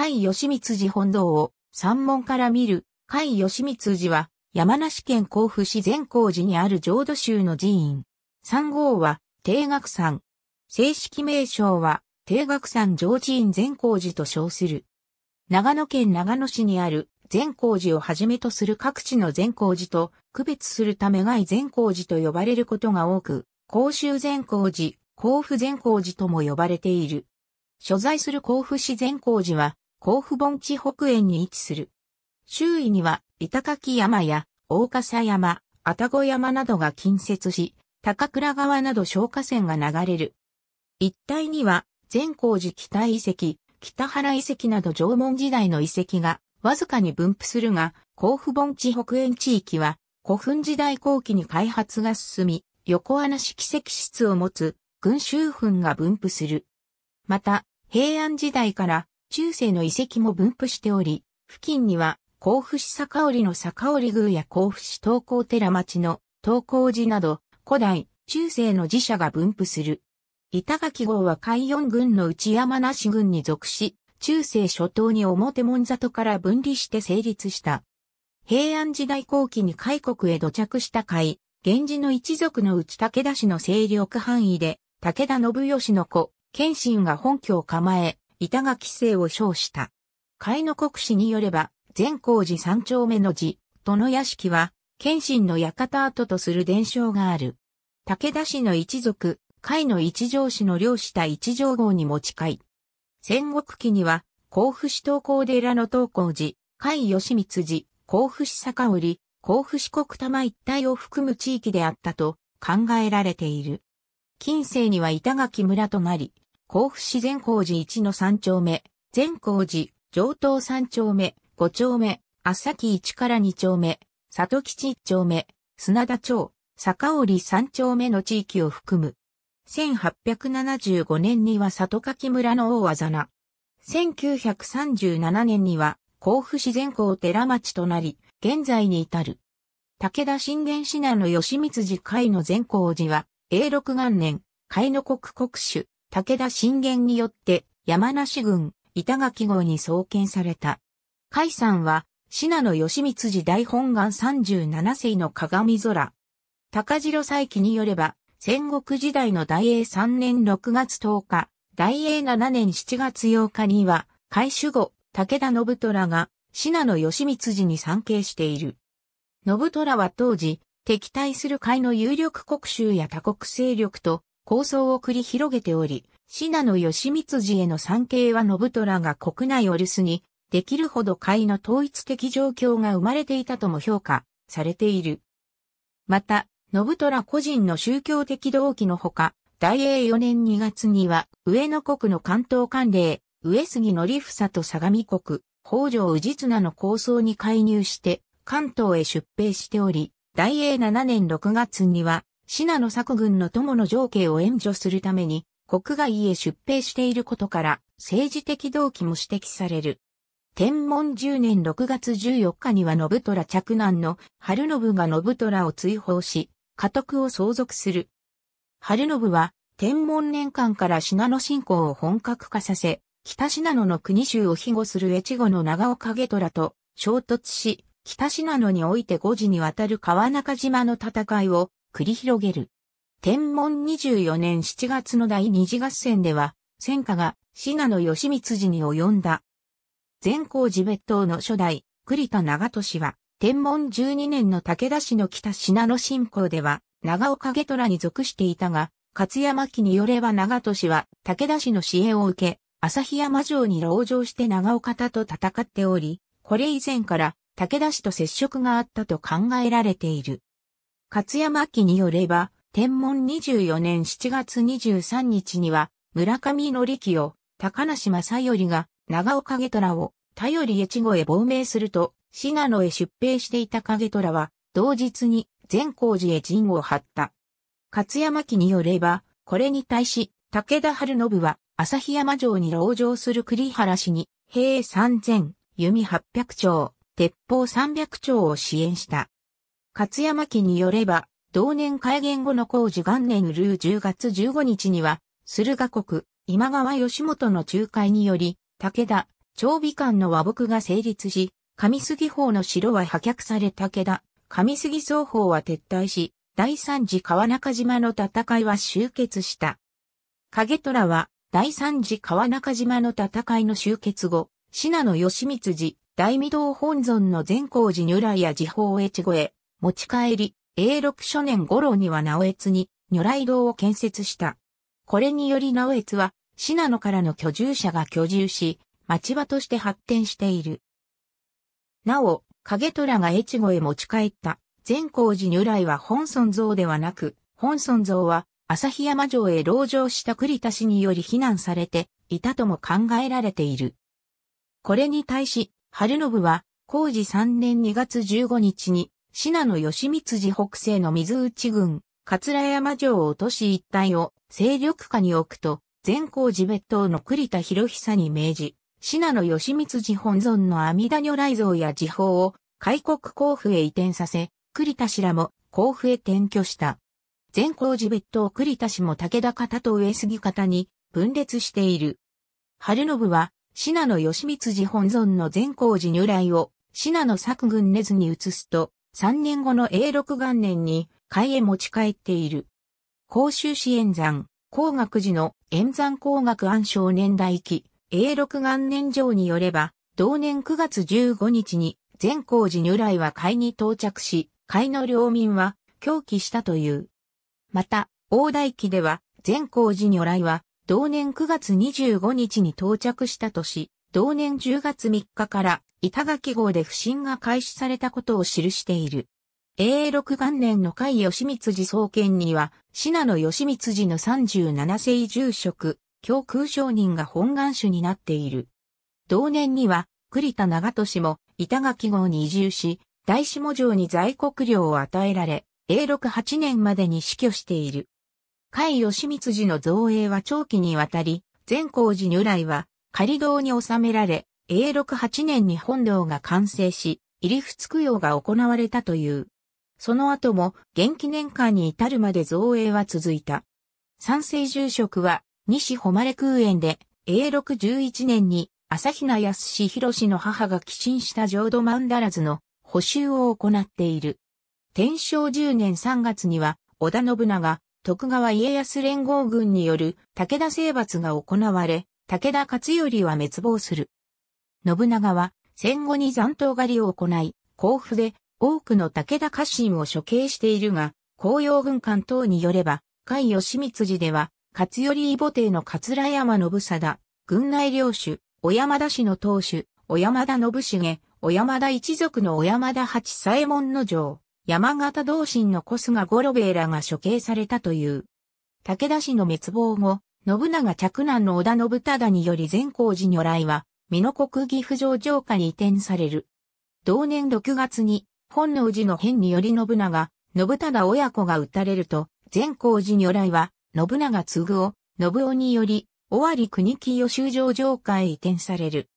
甲斐義光寺本堂を山門から見る甲斐義光寺は山梨県甲府市善光寺にある浄土宗の寺院。三号は定額山。正式名称は定額山上寺院善光寺と称する。長野県長野市にある善光寺をはじめとする各地の善光寺と区別するため外善光寺と呼ばれることが多く、甲州善光寺、甲府善光寺とも呼ばれている。所在する甲府市善光寺は甲府盆地北縁に位置する。周囲には、板垣山や、大笠山、愛宕山などが近接し、高倉川など消火線が流れる。一帯には、善光寺北遺跡、北原遺跡など縄文時代の遺跡が、わずかに分布するが、甲府盆地北縁地域は、古墳時代後期に開発が進み、横穴式石室を持つ、群衆墳が分布する。また、平安時代から中世の遺跡も分布しており、付近には甲府市坂織の坂織宮や甲府市東高寺町の東高寺など、古代、中世の寺社が分布する。板垣号は海四軍の内山梨軍に属し、中世初頭に表門里から分離して成立した。平安時代後期に開国へ土着した海、源氏の一族の内武田氏の勢力範囲で、武田信義の子、謙信が本拠を構え、板垣姓を称した。海の国史によれば、善光寺三丁目の寺、殿屋敷は、謙信の館跡とする伝承がある。武田氏の一族、海の一条氏の漁師一条号に持ち帰。戦国期には、甲府市東高寺の東高寺、海義光寺、甲府市坂織、甲府市国玉一帯を含む地域であったと考えられている。近世には板垣村となり、甲府市善光寺一の三丁目、善光寺、上等三丁目、五丁目、浅木一から二丁目、里吉一丁目、砂田町、坂織三丁目の地域を含む。1875年には里柿村の大技な。1937年には甲府市善光寺町となり、現在に至る。武田信玄市内の吉光寺会の善光寺は、永禄元年、海の国国主、武田信玄によって山梨郡板垣号に創建された。甲斐山は、信濃義光寺大本願37世の鏡空。高城佐伯によれば、戦国時代の大英3年6月10日、大英7年7月8日には、海守後、武田信虎が、信濃義光寺に参詣している。信虎は当時、敵対する海の有力国衆や他国勢力と、構想を繰り広げており、信濃義光寺への参詣は信虎が国内を留守にできるほど会の統一的状況が生まれていたとも評価されている。また、信虎個人の宗教的動機のほか、大英4年2月には、上野国の関東官令、上杉則房と相模国、北条氏綱の構想に介入して、関東へ出兵しており、大英7年6月には、ナ濃作軍の友の情景を援助するために、国外へ出兵していることから政治的動機も指摘される。天文10年6月14日には信虎嫡男の春信が信虎を追放し、家督を相続する。春信は天文年間から信濃信仰を本格化させ、北信濃の国衆を庇護する越後の長岡下虎と衝突し、北信濃において5時にわたる川中島の戦いを繰り広げる。天文24年7月の第二次合戦では、戦火が信濃義光寺に及んだ。善光寺別当の初代、栗田長利は、天文12年の武田氏の北信濃信仰では、長岡家虎に属していたが、勝山記によれば長利は、武田氏の支援を受け、旭山城に籠城して長岡田と戦っており、これ以前から武田氏と接触があったと考えられている。勝山記によれば、天文24年7月23日には、村上力を、高梨正頼が、長尾影虎を、頼り越後へ亡命すると、信濃へ出兵していた影虎は、同日に、善光寺へ陣を張った。勝山記によれば、これに対し、武田春信は、旭山城に籠城する栗原氏に、兵3000、弓800丁、鉄砲300丁を支援した。勝山家によれば、同年開元後の工事元年ルー10月15日には、駿河国、今川義元の仲介により、武田、長美間の和睦が成立し、上杉法の城は破却され武田、上杉双方は撤退し、第三次川中島の戦いは終結した。影虎は、第三次川中島の戦いの終結後、信濃義光寺、大御堂本尊の善光寺如来や寺宝越越、持ち帰り、永禄初年頃には直越に如来堂を建設した。これにより直越は、信濃からの居住者が居住し、町場として発展している。なお、影虎が越後へ持ち帰った善光寺如来は本尊像ではなく、本尊像は旭山城へ籠城した栗田氏により避難されていたとも考えられている。これに対し、春信は、工事3年2月15日に、信濃義満寺北西の水内郡、桂山城を都市一帯を勢力下に置くと、善光寺別当の栗田博久に命じ、信濃義満寺本尊の阿弥陀如来像や寺宝を、開国甲府へ移転させ、栗田氏らも甲府へ転居した。善光寺別当栗田氏も武田方と上杉方に分裂している。春信は、信濃義満寺本尊の善光寺如来を、信濃作軍根津に移すと、3年後の永禄元年に会へ持ち帰っている。甲州市演山、工学寺の演山工学暗証年代記、永禄元年上によれば、同年9月15日に善光寺如来は会に到着し、会の領民は狂気したという。また、大台記では、善光寺如来は同年9月25日に到着したとし、同年10月3日から板垣号で不審が開始されたことを記している。永禄元年の甲斐義光寺創建には、信濃義光寺の37世住職、教空商人が本願主になっている。同年には、栗田長利も板垣号に移住し、大下城に在国領を与えられ、永禄8年までに死去している。甲斐義光寺の造営は長期にわたり、善光寺如来は仮堂に収められ、永禄8年に本堂が完成し、入仏供養が行われたという。その後も、元気年間に至るまで造営は続いた。三世住職は、西誉空園で、永禄11年に、朝比奈康志博士の母が寄進した浄土曼荼羅図の補修を行っている。天正10年3月には、織田信長、徳川家康連合軍による武田征伐が行われ、武田勝頼は滅亡する。信長は戦後に残党狩りを行い、甲府で多くの武田家臣を処刑しているが、紅葉軍艦等によれば、甲斐義光寺では、勝頼母邸の桂山信貞、軍内領主、小山田氏の当主、小山田信重、小山田一族の小山田八左衛門の城、山形同心の小菅五郎兵衛らが処刑されたという。武田氏の滅亡後、信長嫡男の織田信忠により善光寺如来は、美濃国岐阜城城下に移転される。同年6月に、本能寺の変により信長、信忠親子が撃たれると、善光寺如来は、信長継夫、信夫により、尾張国清修城城下へ移転される。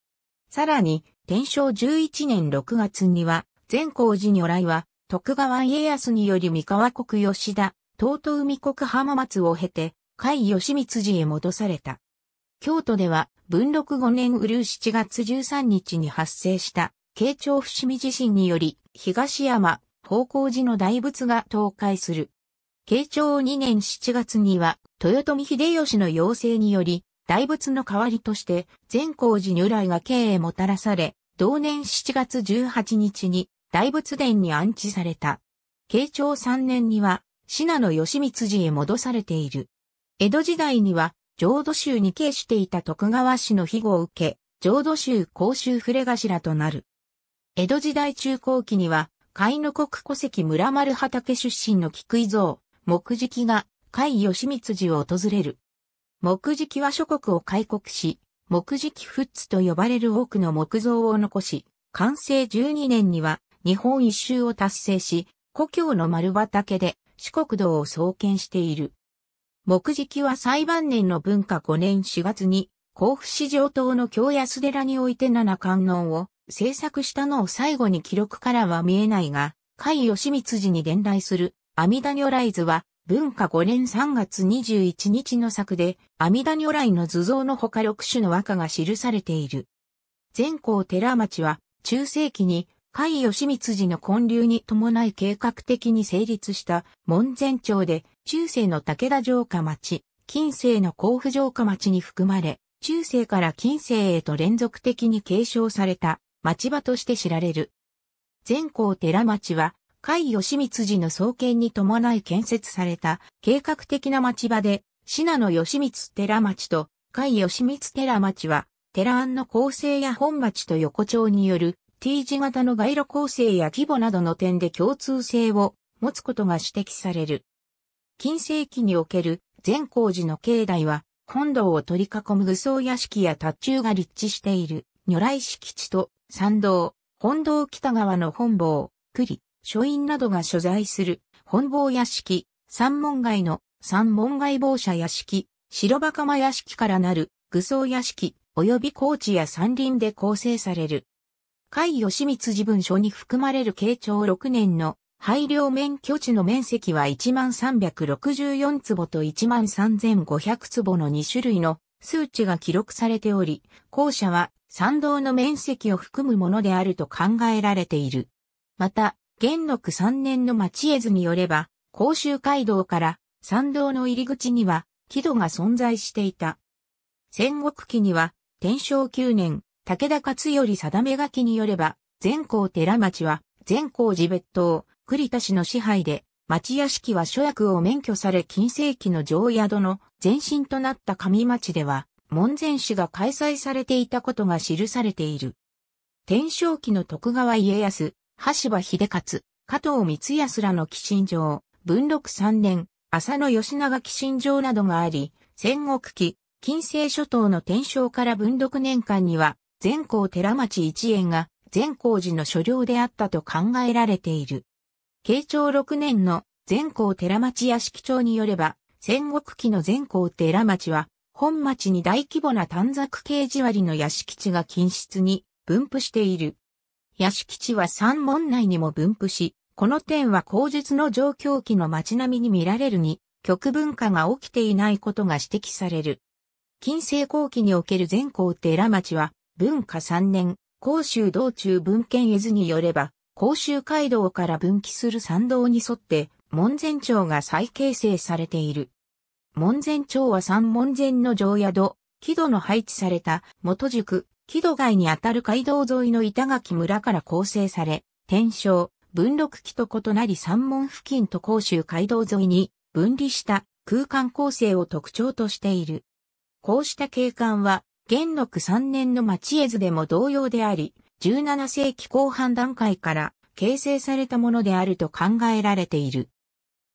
さらに、天正11年6月には、善光寺如来は、徳川家康により三河国吉田、東都海国浜松を経て、甲斐義光寺へ戻された。京都では、文禄5年うる7月13日に発生した、慶長伏見地震により、東山、方向寺の大仏が倒壊する。慶長2年7月には、豊臣秀吉の要請により、大仏の代わりとして、善光寺如来が京へもたらされ、同年7月18日に、大仏殿に安置された。慶長3年には、信濃義光寺へ戻されている。江戸時代には、浄土宗に帰していた徳川氏の庇護を受け、浄土宗公衆触れ頭となる。江戸時代中後期には、海の国戸籍村丸畑出身の菊井蔵、木敷が、海義光寺を訪れる。木敷は諸国を開国し、木敷フッツと呼ばれる多くの木造を残し、完成12年には日本一周を達成し、故郷の丸畑で四国道を創建している。目次は最晩年の文化5年4月に、甲府市上等の京安寺において七観音を制作したのを最後に記録からは見えないが、甲斐義光寺に伝来する阿弥陀如来図は、文化5年3月21日の作で、阿弥陀如来の図像のほか6種の和歌が記されている。善光寺町は、中世紀に甲斐義満寺の建立に伴い計画的に成立した門前町で、中世の武田城下町、近世の甲府城下町に含まれ、中世から近世へと連続的に継承された町場として知られる。前校寺町は、甲斐義満寺の創建に伴い建設された計画的な町場で、信濃義満寺町と甲斐義満寺町は、寺庵の構成や本町と横丁による T 字型の街路構成や規模などの点で共通性を持つことが指摘される。近世紀における善光寺の境内は本堂を取り囲む武装屋敷や達中が立地している如来敷地と参道、本堂北側の本坊、栗、書院などが所在する本坊屋敷、三門街の三門街坊舎屋敷、白馬釜屋敷からなる武装屋敷、及び高地や山林で構成される。甲斐義光自分書に含まれる慶長6年の配慮免許地の面積は1364坪と13500坪の2種類の数値が記録されており、校舎は参道の面積を含むものであると考えられている。また、元禄3年の町絵図によれば、甲州街道から参道の入り口には、木戸が存在していた。戦国期には、天正9年、武田勝頼定め書きによれば、善光寺町は、善光寺別当、栗田氏の支配で、町屋敷は諸役を免許され近世紀の上宿の前身となった上町では、門前市が開催されていたことが記されている。天正期の徳川家康、橋場秀勝、加藤光康らの寄進場、文禄3年、浅野義長寄進場などがあり、戦国期、近世諸島の天正から文禄年間には、善光寺町一円が善光寺の所領であったと考えられている。慶長6年の善光寺町屋敷町によれば、戦国期の善光寺町は、本町に大規模な短冊掲示割の屋敷地が近室に分布している。屋敷地は三門内にも分布し、この点は口述の状況期の町並みに見られるに、極文化が起きていないことが指摘される。近世後期における善光寺町は、文化3年、甲州道中文献絵図によれば、甲州街道から分岐する参道に沿って、門前町が再形成されている。門前町は三門前の城宿、木戸の配置された元宿、木戸街にあたる街道沿いの板垣村から構成され、天正、文禄期と異なり三門付近と甲州街道沿いに分離した空間構成を特徴としている。こうした景観は元禄3年の町絵図でも同様であり、17世紀後半段階から形成されたものであると考えられている。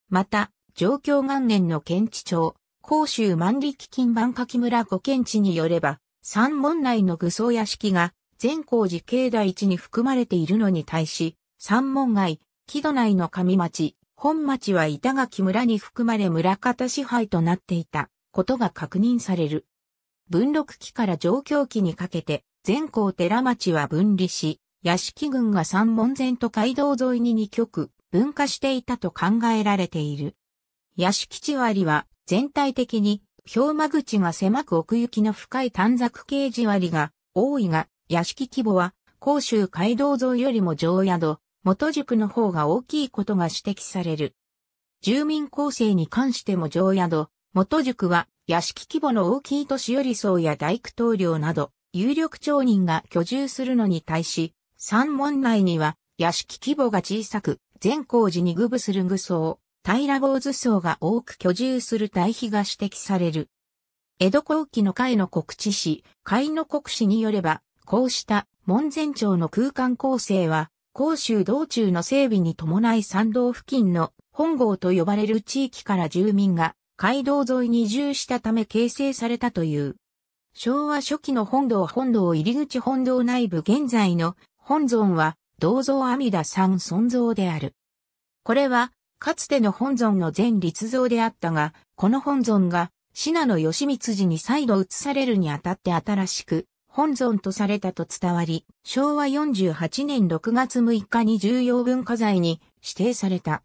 また、上京元年の県地庁、甲州万力金番柿村五県地によれば、三門内の愚装屋敷が全光寺境内地に含まれているのに対し、三門外、木戸内の上町、本町は板垣村に含まれ村方支配となっていたことが確認される。文禄期から上京期にかけて、全校寺町は分離し、屋敷群が三門前と街道沿いに2極、分化していたと考えられている。屋敷地割は、全体的に、氷間口が狭く奥行きの深い短冊形地割が多いが、屋敷規模は、甲州街道沿いよりも上宿、元宿の方が大きいことが指摘される。住民構成に関しても上宿、元宿は屋敷規模の大きい都市より層や大工棟梁など、有力町人が居住するのに対し、山門内には、屋敷規模が小さく、善光寺に具部する具層、平坊図層が多く居住する対比が指摘される。江戸後期の会の告知史、会の国史によれば、こうした門前町の空間構成は、甲州道中の整備に伴い山道付近の本郷と呼ばれる地域から住民が街道沿いに移住したため形成されたという。昭和初期の本堂本堂入口本堂内部現在の本尊は銅像阿弥陀さん像である。これはかつての本尊の前立像であったが、この本尊が信濃義光寺に再度移されるにあたって新しく本尊とされたと伝わり、昭和48年6月6日に重要文化財に指定された。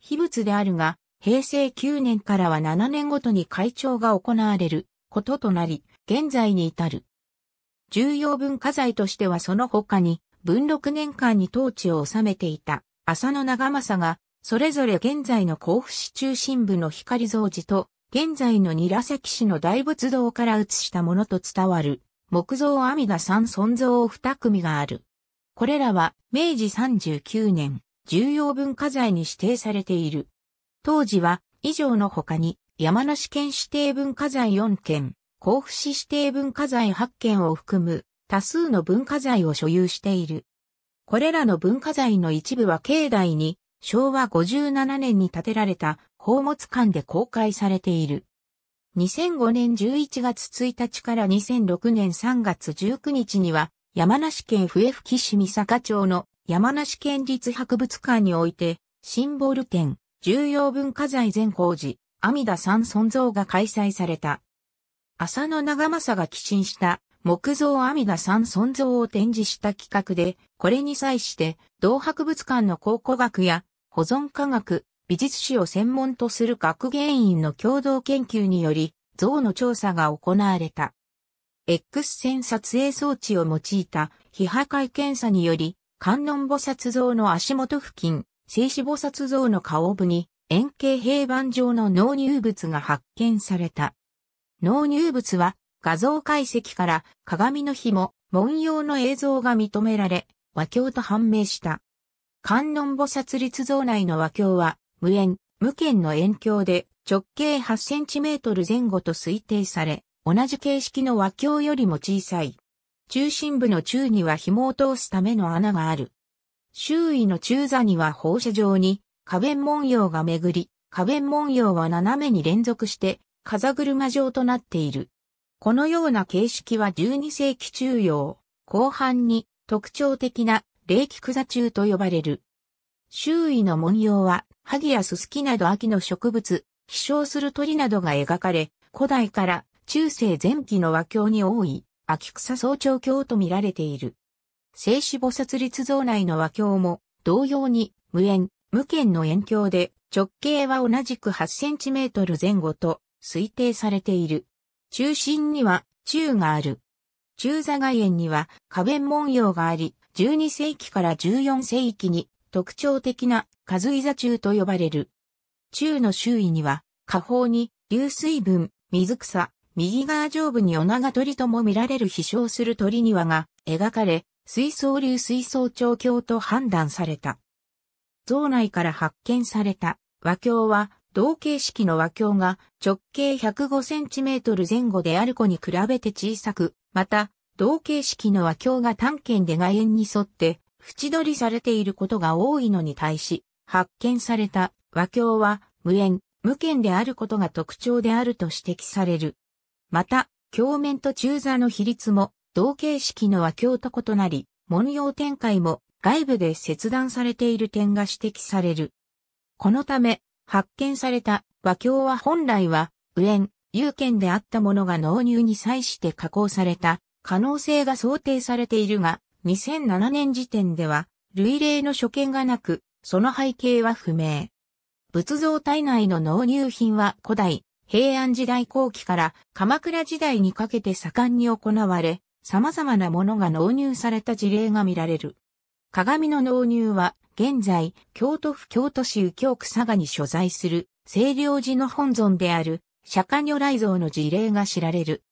秘仏であるが、平成9年からは7年ごとに会長が行われることとなり、現在に至る。重要文化財としてはその他に、文禄年間に統治を治めていた浅野長政が、それぞれ現在の甲府市中心部の光造寺と、現在の韮崎市の大仏堂から移したものと伝わる、木造阿弥陀山尊像二組がある。これらは、明治39年、重要文化財に指定されている。当時は以上の他に山梨県指定文化財4件、甲府市指定文化財8件を含む多数の文化財を所有している。これらの文化財の一部は境内に昭和57年に建てられた宝物館で公開されている。2005年11月1日から2006年3月19日には山梨県笛吹市三坂町の山梨県立博物館においてシンボル展重要文化財善光寺、阿弥陀三尊像が開催された。浅野長政が寄進した木造阿弥陀三尊像を展示した企画で、これに際して、同博物館の考古学や保存科学、美術史を専門とする学芸員の共同研究により、像の調査が行われた。X 線撮影装置を用いた非破壊検査により、観音菩薩像の足元付近、聖死菩薩像の顔部に円形平板状の納入物が発見された。納入物は画像解析から鏡の紐、文様の映像が認められ、和経と判明した。観音菩薩立像内の和経は、無縁、無剣の円鏡で直径8センチメートル前後と推定され、同じ形式の和経よりも小さい。中心部の中には紐を通すための穴がある。周囲の中座には放射状に、花弁文様が巡り、花弁文様は斜めに連続して、風車状となっている。このような形式は12世紀中央、後半に特徴的な霊気草中と呼ばれる。周囲の文様は、萩やススキなど秋の植物、飛翔する鳥などが描かれ、古代から中世前期の和教に多い、秋草早朝教と見られている。聖子菩薩立像内の和鏡も、同様に、無縁、無縁の円鏡で、直径は同じく8センチメートル前後と推定されている。中心には、中がある。中座外縁には、花弁文様があり、12世紀から14世紀に、特徴的な、数井座中と呼ばれる。中の周囲には、下方に、流水分、水草、右側上部に女が鳥とも見られる飛翔する鳥庭が描かれ、水槽流水槽調教と判断された。像内から発見された和鏡は、同形式の和鏡が直径1 0 5トル前後である子に比べて小さく、また、同形式の和鏡が単検で外縁に沿って縁取りされていることが多いのに対し、発見された和鏡は無縁、無剣であることが特徴であると指摘される。また、鏡面と中座の比率も同形式の和教と異なり、文様展開も外部で切断されている点が指摘される。このため、発見された和教は本来は、右縁、有権であったものが納入に際して加工された可能性が想定されているが、2007年時点では、類例の所見がなく、その背景は不明。仏像体内の納入品は古代、平安時代後期から鎌倉時代にかけて盛んに行われ、様々なものが納入された事例が見られる。鏡の納入は、現在、京都府京都市右京区佐賀に所在する、清涼寺の本尊である、釈迦如来像の事例が知られる。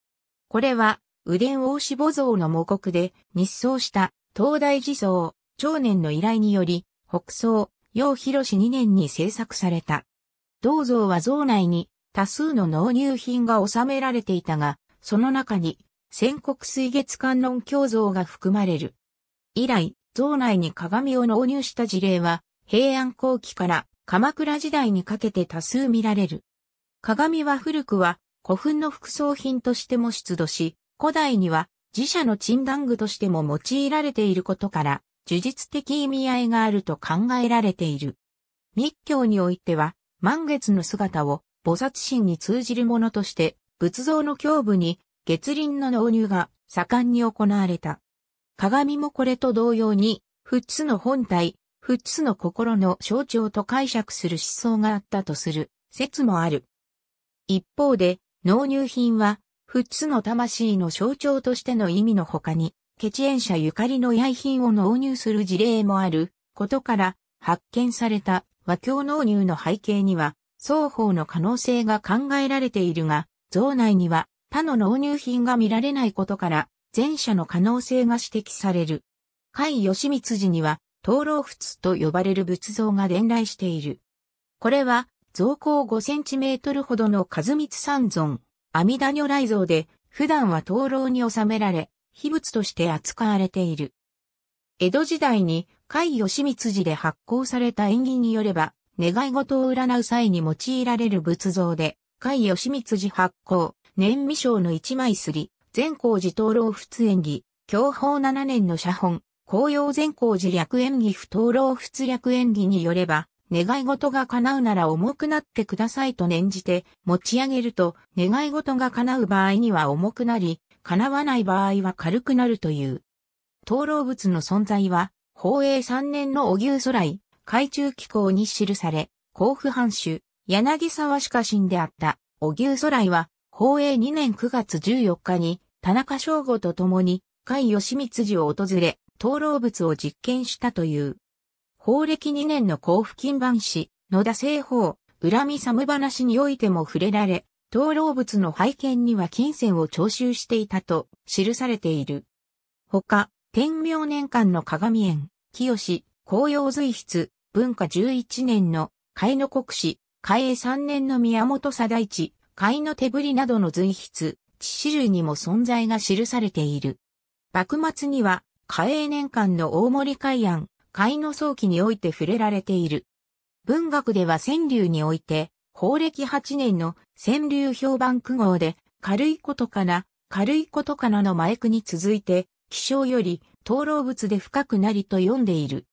これは、右伝大志母像の模国で、日葬した、東大寺像、長年の依頼により、北宋、陽広氏2年に制作された。銅像は像内に、多数の納入品が収められていたが、その中に、戦国水月観音鏡像が含まれる。以来、像内に鏡を納入した事例は、平安後期から鎌倉時代にかけて多数見られる。鏡は古くは古墳の副葬品としても出土し、古代には自社の鎮断具としても用いられていることから、呪術的意味合いがあると考えられている。密教においては、満月の姿を菩薩心に通じるものとして、仏像の胸部に月輪の納入が盛んに行われた。鏡もこれと同様に、仏の本体、仏の心の象徴と解釈する思想があったとする説もある。一方で、納入品は、仏の魂の象徴としての意味の他に、血縁者ゆかりの薬品を納入する事例もあることから、発見された和教納入の背景には、双方の可能性が考えられているが、像内には他の納入品が見られないことから、前者の可能性が指摘される。甲斐義光寺には、灯籠仏と呼ばれる仏像が伝来している。これは、造高5センチメートルほどの和光三尊、阿弥陀如来像で、普段は灯籠に収められ、秘仏として扱われている。江戸時代に、甲斐義光寺で発行された縁起によれば、願い事を占う際に用いられる仏像で、甲斐義光寺発行、年未章の一枚すり、善光寺灯籠仏演技、享保七年の写本、紅葉善光寺略演技不灯籠仏略演技によれば、願い事が叶うなら重くなってくださいと念じて持ち上げると願い事が叶う場合には重くなり、叶わない場合は軽くなるという。灯籠仏の存在は、宝永三年のお牛空来、海中紀行に記され、甲府藩主、柳沢しか神であった、お牛空来は、宝永2年9月14日に、田中正吾と共に、甲斐義光寺を訪れ、灯籠物を実験したという。法暦2年の交付金版誌、野田製法、恨み寒話においても触れられ、灯籠物の拝見には金銭を徴収していたと記されている。他、天明年間の鏡園、清、紅葉随筆、文化11年の、海の国史、海江3年の宮本貞一、貝の手振りなどの随筆、致種類にも存在が記されている。幕末には、嘉永年間の大森海案、海の早期において触れられている。文学では川柳において、法暦8年の川柳評判句号で、軽いことかな、軽いことかなの前句に続いて、気象より、灯籠物で深くなりと読んでいる。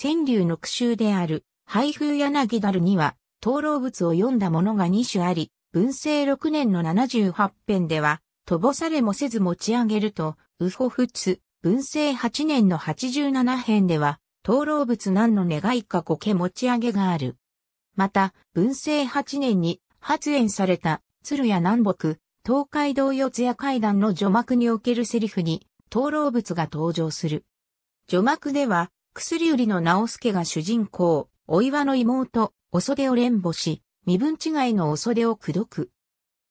川柳の句集である、配風柳だには、灯籠物を読んだものが2種あり、文政6年の78編では、とぼされもせず持ち上げると、うほふつ、文政8年の87編では、灯籠物何の願いかこけ持ち上げがある。また、文政8年に発演された、鶴屋南北、東海道四谷階段の序幕におけるセリフに、灯籠物が登場する。序幕では、薬売りの直助が主人公、お岩の妹、お袖を連母し、身分違いの恐れを口説く。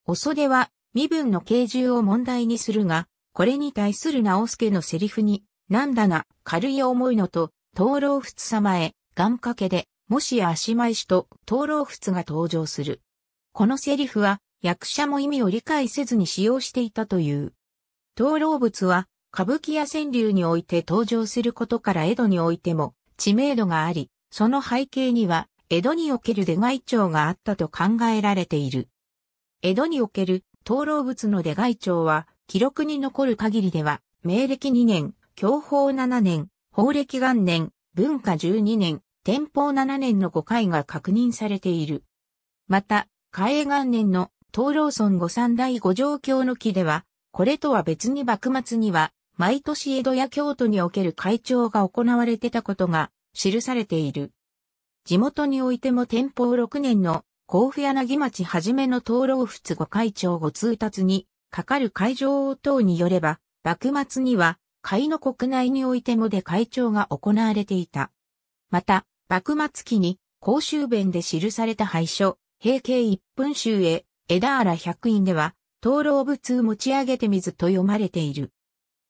恐れは身分の形重を問題にするが、これに対する直助のセリフに、なんだな、軽い思いのと、灯籠仏様へ、願掛けで、もし足前師と灯籠仏が登場する。このセリフは、役者も意味を理解せずに使用していたという。灯籠仏は、歌舞伎や川柳において登場することから江戸においても知名度があり、その背景には江戸における出外町があったと考えられている。江戸における灯籠物の出外町は、記録に残る限りでは、明暦2年、享保7年、法暦元年、文化12年、天保7年の5回が確認されている。また、嘉永元年の灯籠村五三大五条橋の木では、これとは別に幕末には、毎年江戸や京都における会長が行われてたことが記されている。地元においても天保6年の甲府柳町はじめの灯籠仏御会長を通達にかかる会場等によれば、幕末には会の国内においてもで会長が行われていた。また、幕末期に公衆弁で記された廃書、平景一分集へ、枝荒百院では、灯籠仏持ち上げて水と読まれている。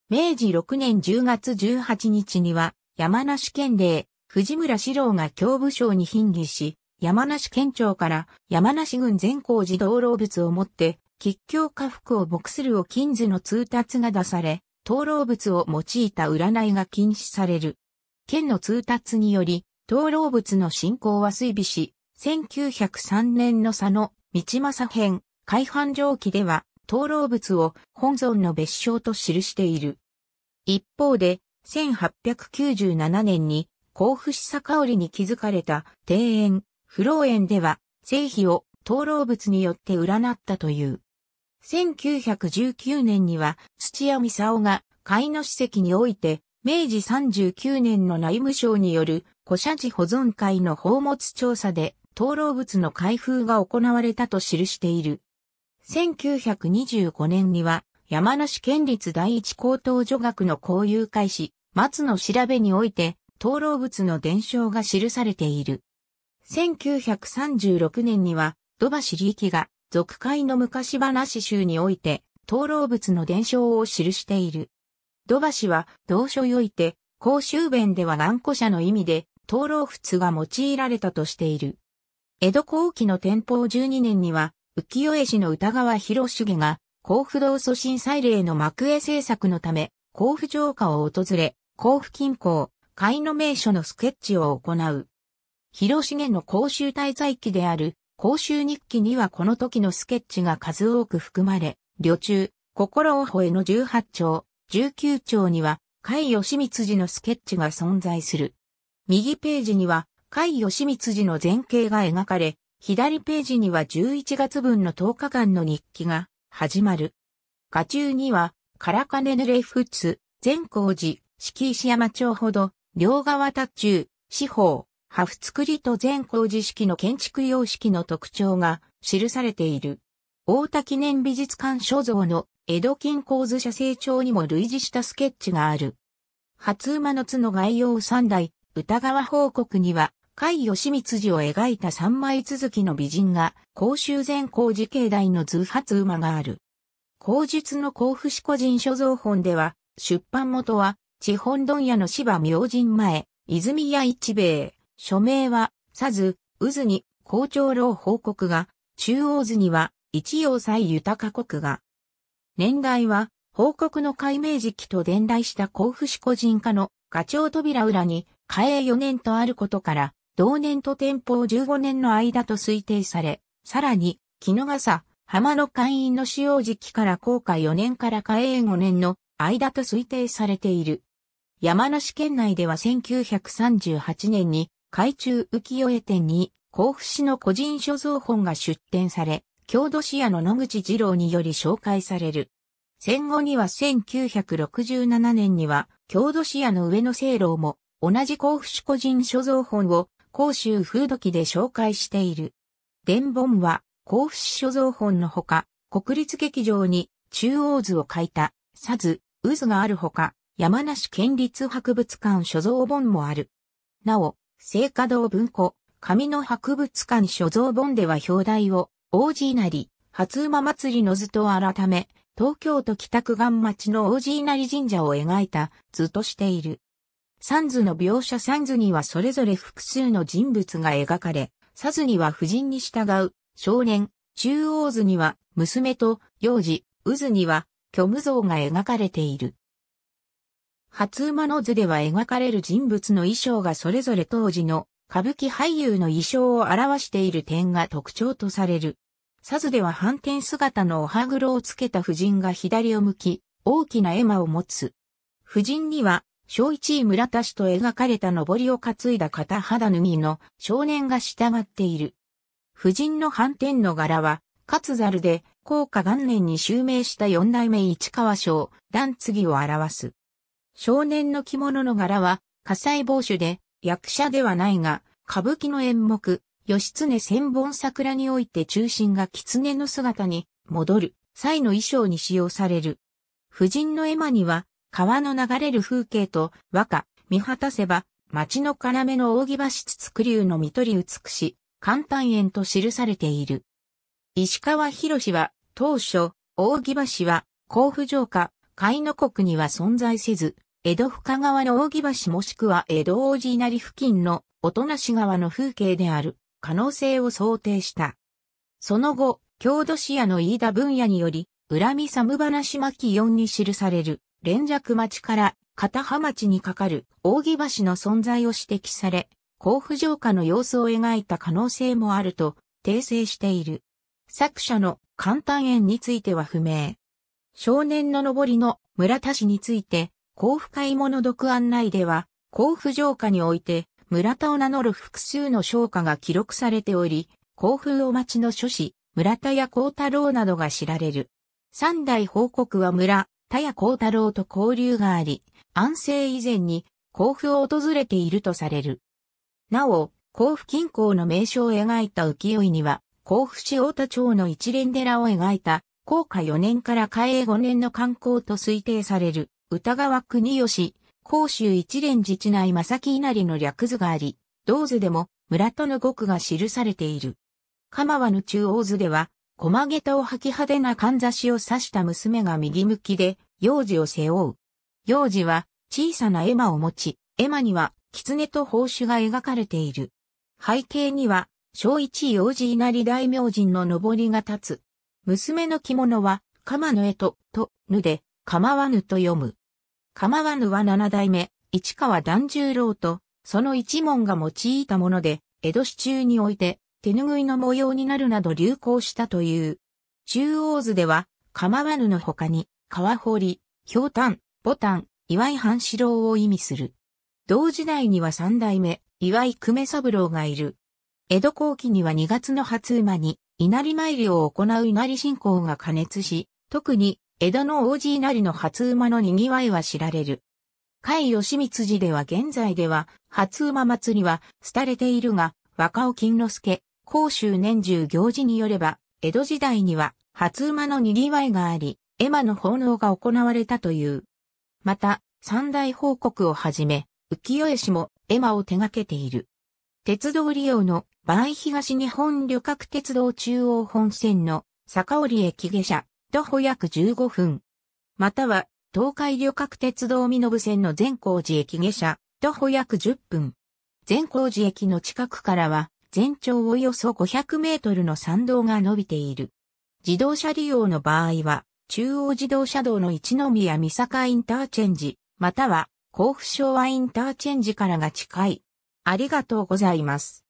明治6年10月18日には、山梨県令、藤村史郎が教部省に賓議し、山梨県庁から山梨郡善光寺道路物をもって、吉祥家福を牧するを金図の通達が出され、灯籠物を用いた占いが禁止される。県の通達により、灯籠物の信仰は推備し、1903年の佐野、道政編、開藩上記では、灯籠物を本尊の別称と記している。一方で、1897年に甲府市坂織に築かれた庭園、不老園では、生費を灯籠物によって占ったという。1919年には土屋操が海の史跡において、明治39年の内務省による古社寺保存会の宝物調査で、灯籠物の開封が行われたと記している。1925年には、山梨県立第一高等女学の交友会誌、松の調べにおいて、灯籠仏の伝承が記されている。1936年には、土橋利益が、俗界の昔話集において、灯籠仏の伝承を記している。土橋は、同書において、公衆弁では頑固者の意味で、灯籠仏が用いられたとしている。江戸後期の天保12年には、浮世絵師の歌川広重が、甲府道祖神祭礼の幕絵制作のため、甲府城下を訪れ、甲府近郊、海の名所のスケッチを行う。広重の公衆滞在記である公衆日記にはこの時のスケッチが数多く含まれ、旅中、心を吠えの18丁、19丁には、海義光寺のスケッチが存在する。右ページには、海義光寺の前景が描かれ、左ページには11月分の10日間の日記が始まる。下中には、唐金濡れ仏、善光寺、敷石山町ほど、両側卓中、四方、破造りと全工事式の建築様式の特徴が記されている。大田記念美術館所蔵の江戸金構図社成長にも類似したスケッチがある。初馬の角概要三代、歌川報告には、甲斐義光寺を描いた三枚続きの美人が、甲州全工事境内の図初馬がある。口述の甲府市個人所蔵本では、出版元は、地本問屋の芝明神前、泉屋一兵衛、署名は、さず、渦に、校長老報告が、中央図には、一要塞豊か国が。年代は、報告の解明時期と伝来した甲府市個人化の課長扉裏に、嘉永4年とあることから、同年と天保15年の間と推定され、さらに、木の笠、浜の会員の使用時期から高架4年から嘉永5年の間と推定されている。山梨県内では1938年に、海中浮世絵展に、甲府市の個人所蔵本が出展され、郷土市屋の野口二郎により紹介される。戦後には1967年には、郷土市屋の上野清郎も、同じ甲府市個人所蔵本を、甲州風土記で紹介している。伝本は、甲府市所蔵本のほか、国立劇場に中央図を書いた、さず、渦があるほか、山梨県立博物館所蔵本もある。なお、聖華堂文庫、紙の博物館所蔵本では表題を、王子稲荷、初馬祭りの図と改め、東京都北区岸町の王子稲荷神社を描いた図としている。三図の描写三図にはそれぞれ複数の人物が描かれ、さずには夫人に従う少年、中央図には娘と幼児、渦には虚無像が描かれている。初馬の図では描かれる人物の衣装がそれぞれ当時の歌舞伎俳優の衣装を表している点が特徴とされる。サズでは反転姿のお歯黒をつけた婦人が左を向き、大きな絵馬を持つ。婦人には、小一位村田氏と描かれた上りを担いだ片肌脱ぎの少年が従っている。婦人の反転の柄は、勝猿で、高価元年に襲名した四代目市川賞、段次を表す。少年の着物の柄は、火災防守で、役者ではないが、歌舞伎の演目、義経千本桜において中心が狐の姿に戻る際の衣装に使用される。婦人の絵馬には、川の流れる風景と和歌、見果たせば、町の要の扇橋つつく竜の見取り美し、簡単園と記されている。石川博士は、当初、扇橋は、甲府城下、海の国には存在せず、江戸深川の扇橋もしくは江戸王子稲荷付近の音無川の風景である可能性を想定した。その後、郷土史屋の飯田分野により、恨み寒話巻4に記される、連尺町から片葉町にかかる扇橋の存在を指摘され、甲府城下の様子を描いた可能性もあると訂正している。作者の簡単園については不明。少年の登りの村田氏について、甲府買物読案内では、甲府城下において、村田を名乗る複数の商家が記録されており、甲府お町の諸子、村田や幸太郎などが知られる。三代報告は村、田や幸太郎と交流があり、安政以前に甲府を訪れているとされる。なお、甲府近郊の名所を描いた浮世絵には、甲府市太田町の一連寺を描いた、高下4年から嘉永5年の観光と推定される、歌川国吉、甲州一連自治内正木稲荷の略図があり、同図でも村との語句が記されている。鎌和の中央図では、駒下駄を履き派手なかんざしを刺した娘が右向きで、幼児を背負う。幼児は小さな絵馬を持ち、絵馬には狐と宝珠が描かれている。背景には、小一幼児稲荷大明神の上りが立つ。娘の着物は、鎌の絵と、と、ぬで、鎌和ぬと読む。構わぬは七代目、市川團十郎と、その一門が用いたもので、江戸市中において、手ぬぐいの模様になるなど流行したという。中央図では、構わぬの他に、川堀、氷炭、ボタン、岩井半四郎を意味する。同時代には三代目、岩井久米三郎がいる。江戸後期には2月の初馬に、稲荷参りを行う稲荷信仰が加熱し、特に江戸の王子なりの初馬の賑わいは知られる。甲斐義光寺では現在では、初馬祭りは廃れているが、若尾金之助、甲州年中行事によれば、江戸時代には初馬の賑わいがあり、絵馬の奉納が行われたという。また、三大報告をはじめ、浮世絵師も絵馬を手掛けている。鉄道利用の場合東日本旅客鉄道中央本線の坂織駅下車、徒歩約15分。または、東海旅客鉄道身延線の善光寺駅下車、徒歩約10分。善光寺駅の近くからは、全長およそ500メートルの参道が伸びている。自動車利用の場合は、中央自動車道の一宮三坂インターチェンジ、または甲府昭和インターチェンジからが近い。ありがとうございます。